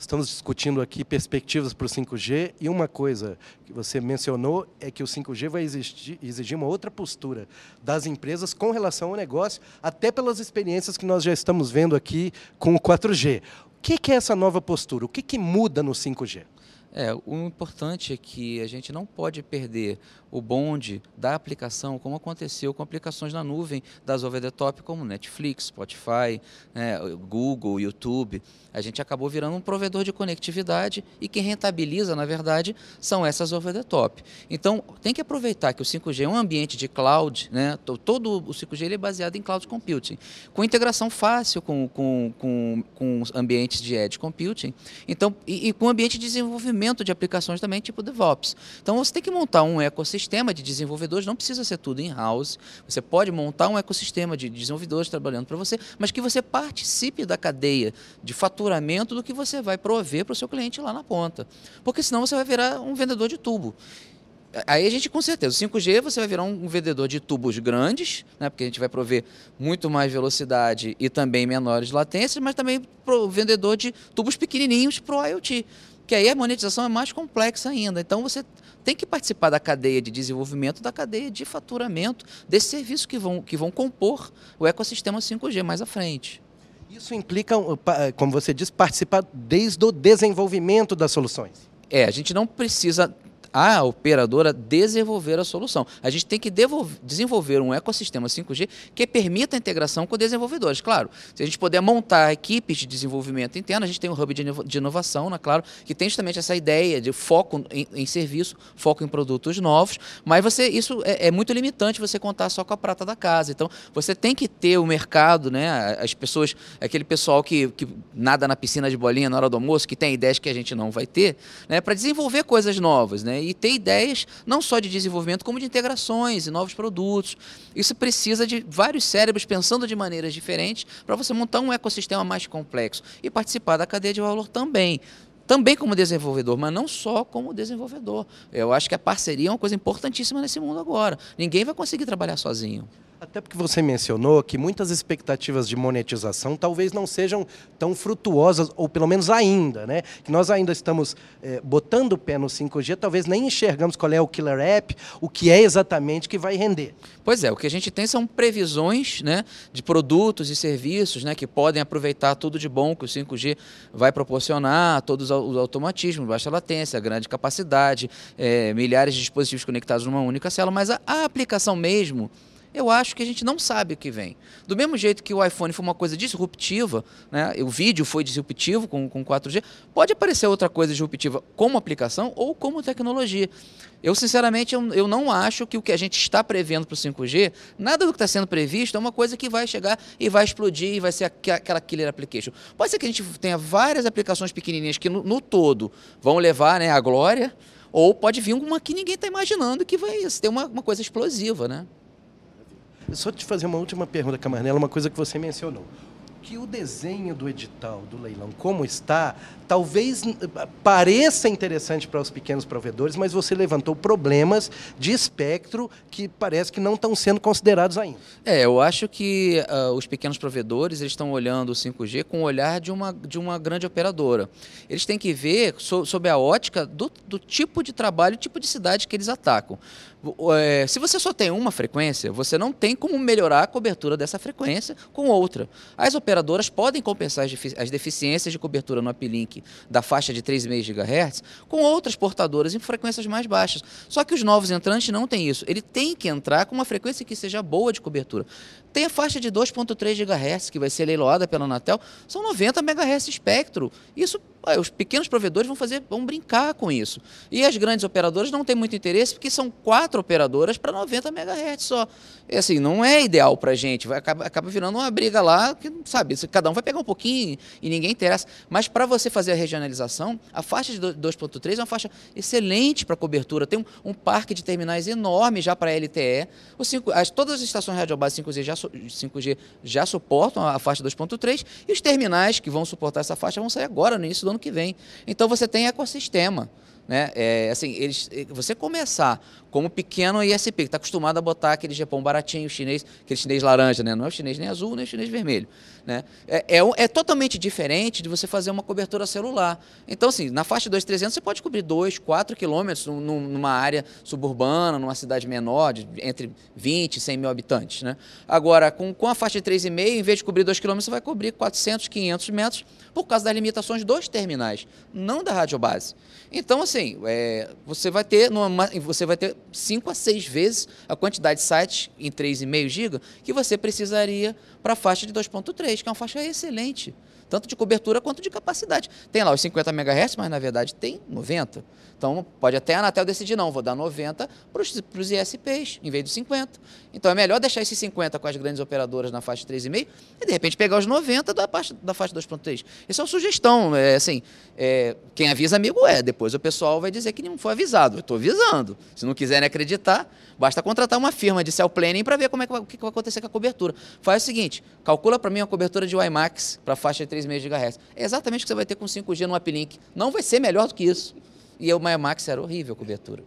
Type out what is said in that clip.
Estamos discutindo aqui perspectivas para o 5G e uma coisa que você mencionou é que o 5G vai exigir, exigir uma outra postura das empresas com relação ao negócio, até pelas experiências que nós já estamos vendo aqui com o 4G. O que é essa nova postura? O que, que muda no 5G? É, o importante é que a gente não pode perder o bonde da aplicação, como aconteceu com aplicações na nuvem das over the top, como Netflix, Spotify, né, Google, YouTube. A gente acabou virando um provedor de conectividade e quem rentabiliza, na verdade, são essas over the top. Então, tem que aproveitar que o 5G é um ambiente de cloud, né? todo o 5G ele é baseado em cloud computing, com integração fácil com, com, com, com ambientes de edge computing então, e, e com ambiente de desenvolvimento de aplicações também, tipo DevOps. Então, você tem que montar um ecossistema ecossistema de desenvolvedores, não precisa ser tudo in-house. Você pode montar um ecossistema de desenvolvedores trabalhando para você, mas que você participe da cadeia de faturamento do que você vai prover para o seu cliente lá na ponta. Porque senão você vai virar um vendedor de tubo. Aí a gente, com certeza, 5G você vai virar um vendedor de tubos grandes, né, porque a gente vai prover muito mais velocidade e também menores latências, mas também pro vendedor de tubos pequenininhos para o IoT que aí a monetização é mais complexa ainda. Então você tem que participar da cadeia de desenvolvimento, da cadeia de faturamento desse serviço que vão, que vão compor o ecossistema 5G mais à frente. Isso implica, como você disse, participar desde o desenvolvimento das soluções. É, a gente não precisa a operadora desenvolver a solução. A gente tem que desenvolver um ecossistema 5G que permita a integração com desenvolvedores. Claro, se a gente puder montar equipes de desenvolvimento interna, a gente tem um hub de inovação, né, claro, que tem justamente essa ideia de foco em, em serviço, foco em produtos novos, mas você isso é, é, muito limitante você contar só com a prata da casa. Então, você tem que ter o mercado, né, as pessoas, aquele pessoal que, que nada na piscina de bolinha na hora do almoço, que tem ideias que a gente não vai ter, né, para desenvolver coisas novas, né? Né? E ter ideias não só de desenvolvimento, como de integrações e novos produtos. Isso precisa de vários cérebros pensando de maneiras diferentes para você montar um ecossistema mais complexo e participar da cadeia de valor também também como desenvolvedor, mas não só como desenvolvedor. Eu acho que a parceria é uma coisa importantíssima nesse mundo agora. Ninguém vai conseguir trabalhar sozinho. Até porque você mencionou que muitas expectativas de monetização talvez não sejam tão frutuosas, ou pelo menos ainda, né? Que nós ainda estamos eh, botando o pé no 5G, talvez nem enxergamos qual é o killer app, o que é exatamente que vai render. Pois é, o que a gente tem são previsões né, de produtos e serviços né, que podem aproveitar tudo de bom que o 5G vai proporcionar, todos os automatismos, baixa latência, grande capacidade, eh, milhares de dispositivos conectados numa única célula, mas a, a aplicação mesmo eu acho que a gente não sabe o que vem. Do mesmo jeito que o iPhone foi uma coisa disruptiva, né, o vídeo foi disruptivo com, com 4G, pode aparecer outra coisa disruptiva como aplicação ou como tecnologia. Eu, sinceramente, eu, eu não acho que o que a gente está prevendo para o 5G, nada do que está sendo previsto é uma coisa que vai chegar e vai explodir e vai ser aquela killer application. Pode ser que a gente tenha várias aplicações pequenininhas que, no, no todo, vão levar né, a glória, ou pode vir uma que ninguém está imaginando que vai ter uma, uma coisa explosiva, né? Só te fazer uma última pergunta, Camarnela, uma coisa que você mencionou que o desenho do edital do leilão, como está, talvez ah, pareça interessante para os pequenos provedores, mas você levantou problemas de espectro que parece que não estão sendo considerados ainda. É, eu acho que uh, os pequenos provedores eles estão olhando o 5G com o olhar de uma, de uma grande operadora. Eles têm que ver so, sob a ótica do, do tipo de trabalho, tipo de cidade que eles atacam. É, se você só tem uma frequência, você não tem como melhorar a cobertura dessa frequência com outra. As operadoras podem compensar as deficiências de cobertura no uplink da faixa de 3,5 GHz com outras portadoras em frequências mais baixas. Só que os novos entrantes não têm isso. Ele tem que entrar com uma frequência que seja boa de cobertura. Tem a faixa de 2,3 GHz, que vai ser leiloada pela Anatel, são 90 MHz espectro. Isso é, os pequenos provedores vão fazer, vão brincar com isso. E as grandes operadoras não têm muito interesse, porque são quatro operadoras para 90 MHz só. E, assim, não é ideal para a gente, vai, acaba, acaba virando uma briga lá, que, sabe, cada um vai pegar um pouquinho e ninguém interessa. Mas para você fazer a regionalização, a faixa de 2.3 é uma faixa excelente para cobertura, tem um, um, parque de terminais enorme já para LTE. O 5, as, todas as estações radiobase 5G já, 5G já suportam a faixa 2.3 e os terminais que vão suportar essa faixa vão sair agora, no início do do ano que vem. Então você tem ecossistema né? É, assim, eles, é, você começar como pequeno ISP, que está acostumado a botar aquele japão baratinho chinês, aquele chinês laranja, né? Não é o chinês nem azul, nem o chinês vermelho, né? É, é, é totalmente diferente de você fazer uma cobertura celular. Então, assim, na faixa 2300 você pode cobrir 2, 4 quilômetros numa área suburbana, numa cidade menor, de, entre 20 e 100 mil habitantes, né? Agora, com, com a faixa de 3,5, em vez de cobrir 2 quilômetros, você vai cobrir 400, 500 metros, por causa das limitações dos terminais, não da rádio base. Então, assim, assim, é, você vai ter numa, você vai ter 5 a 6 vezes a quantidade de sites em 3,5 GB que você precisaria para a faixa de 2.3, que é uma faixa excelente tanto de cobertura quanto de capacidade. Tem lá os 50 MHz, mas na verdade tem 90. Então pode até a Anatel decidir, não, vou dar 90 para os ISPs em vez dos 50. Então é melhor deixar esses 50 com as grandes operadoras na faixa 3,5 e de repente pegar os 90 da faixa, da faixa 2.3. Isso é uma sugestão, é, assim, é, quem avisa amigo é, depois o pessoal vai dizer que não foi avisado. Eu estou avisando. Se não quiserem acreditar, basta contratar uma firma de cell planning para ver como é que vai, o que vai acontecer com a cobertura. Faz o seguinte, calcula para mim a cobertura de WiMAX para a faixa 3,5 3,5 GHz. É exatamente o que você vai ter com 5G no uplink. Não vai ser melhor do que isso. E o Max era horrível a cobertura.